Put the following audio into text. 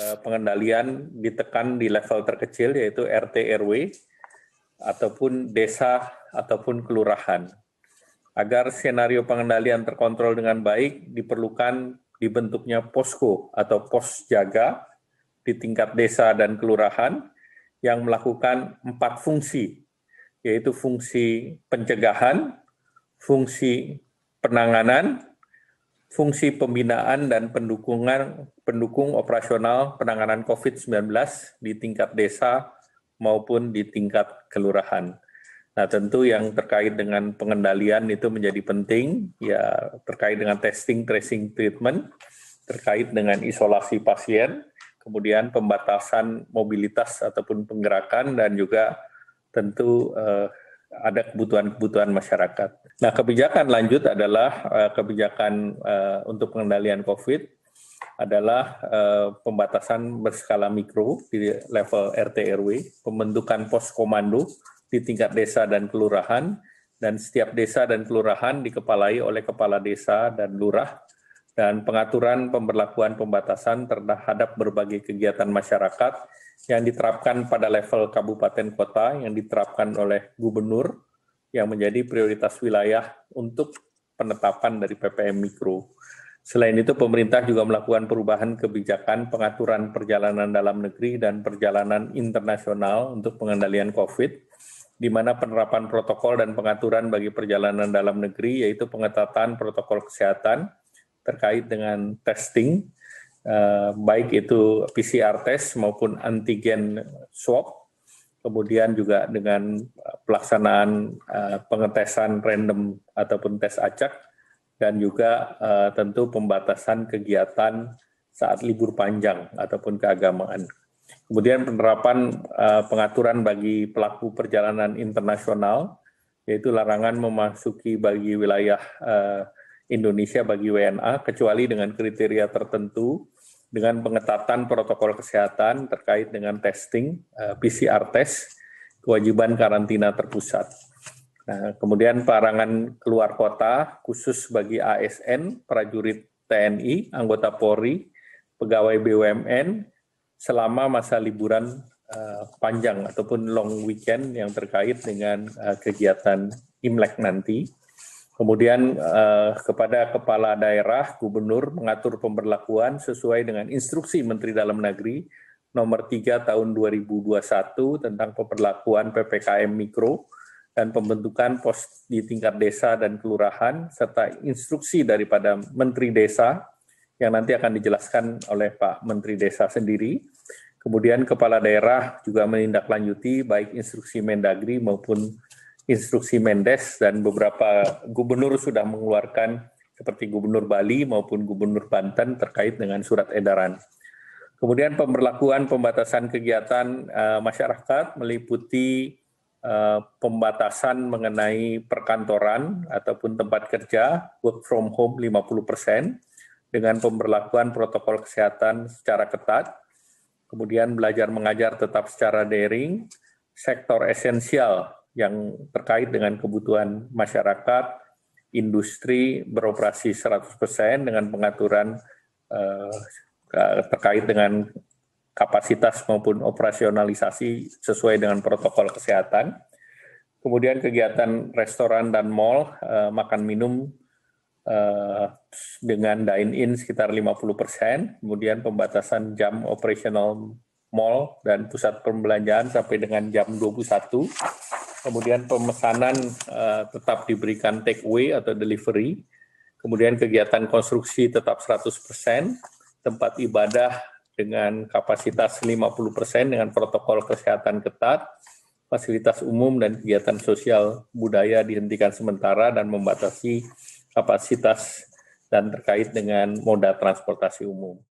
Eh, pengendalian ditekan di level terkecil yaitu RT RW ataupun desa ataupun kelurahan. Agar skenario pengendalian terkontrol dengan baik diperlukan dibentuknya posko atau pos jaga di tingkat desa dan kelurahan yang melakukan empat fungsi yaitu fungsi pencegahan, fungsi penanganan, fungsi pembinaan dan pendukungan pendukung operasional penanganan COVID-19 di tingkat desa maupun di tingkat kelurahan. Nah, tentu yang terkait dengan pengendalian itu menjadi penting ya terkait dengan testing, tracing, treatment, terkait dengan isolasi pasien, kemudian pembatasan mobilitas ataupun penggerakan dan juga tentu eh, ada kebutuhan-kebutuhan masyarakat. Nah, kebijakan lanjut adalah eh, kebijakan eh, untuk pengendalian COVID adalah eh, pembatasan berskala mikro di level RT RW, pembentukan pos komando di tingkat desa dan kelurahan, dan setiap desa dan kelurahan dikepalai oleh kepala desa dan lurah, dan pengaturan pemberlakuan pembatasan terhadap berbagai kegiatan masyarakat yang diterapkan pada level kabupaten kota yang diterapkan oleh gubernur yang menjadi prioritas wilayah untuk penetapan dari PPM Mikro. Selain itu, pemerintah juga melakukan perubahan kebijakan pengaturan perjalanan dalam negeri dan perjalanan internasional untuk pengendalian COVID, di mana penerapan protokol dan pengaturan bagi perjalanan dalam negeri yaitu pengetatan protokol kesehatan terkait dengan testing, eh, baik itu PCR test maupun antigen swab, kemudian juga dengan uh, pelaksanaan uh, pengetesan random ataupun tes acak, dan juga uh, tentu pembatasan kegiatan saat libur panjang ataupun keagamaan. Kemudian penerapan pengaturan bagi pelaku perjalanan internasional, yaitu larangan memasuki bagi wilayah Indonesia bagi WNA, kecuali dengan kriteria tertentu, dengan pengetatan protokol kesehatan terkait dengan testing, eh, PCR test, kewajiban karantina terpusat. Nah, kemudian parangan keluar kota khusus bagi ASN, prajurit TNI, anggota Polri, pegawai BUMN selama masa liburan eh, panjang ataupun long weekend yang terkait dengan eh, kegiatan Imlek nanti. Kemudian eh, kepada kepala daerah, gubernur mengatur pemberlakuan sesuai dengan instruksi Menteri Dalam Negeri nomor 3 tahun 2021 tentang pemberlakuan PPKM mikro dan pembentukan pos di tingkat desa dan kelurahan serta instruksi daripada Menteri Desa yang nanti akan dijelaskan oleh Pak Menteri Desa sendiri. Kemudian kepala daerah juga menindaklanjuti baik instruksi Mendagri maupun instruksi Mendes dan beberapa gubernur sudah mengeluarkan seperti Gubernur Bali maupun Gubernur Banten terkait dengan surat edaran. Kemudian pemberlakuan pembatasan kegiatan eh, masyarakat meliputi eh, pembatasan mengenai perkantoran ataupun tempat kerja work from home 50% dengan pemberlakuan protokol kesehatan secara ketat. Kemudian belajar mengajar tetap secara daring, sektor esensial yang terkait dengan kebutuhan masyarakat, industri beroperasi 100% dengan pengaturan eh, terkait dengan kapasitas maupun operasionalisasi sesuai dengan protokol kesehatan. Kemudian kegiatan restoran dan mall, eh, makan minum eh, dengan dine-in sekitar 50%, kemudian pembatasan jam operasional mall dan pusat perbelanjaan sampai dengan jam 21 kemudian pemesanan uh, tetap diberikan take away atau delivery, kemudian kegiatan konstruksi tetap 100%, tempat ibadah dengan kapasitas 50% dengan protokol kesehatan ketat, fasilitas umum dan kegiatan sosial budaya dihentikan sementara dan membatasi kapasitas dan terkait dengan moda transportasi umum.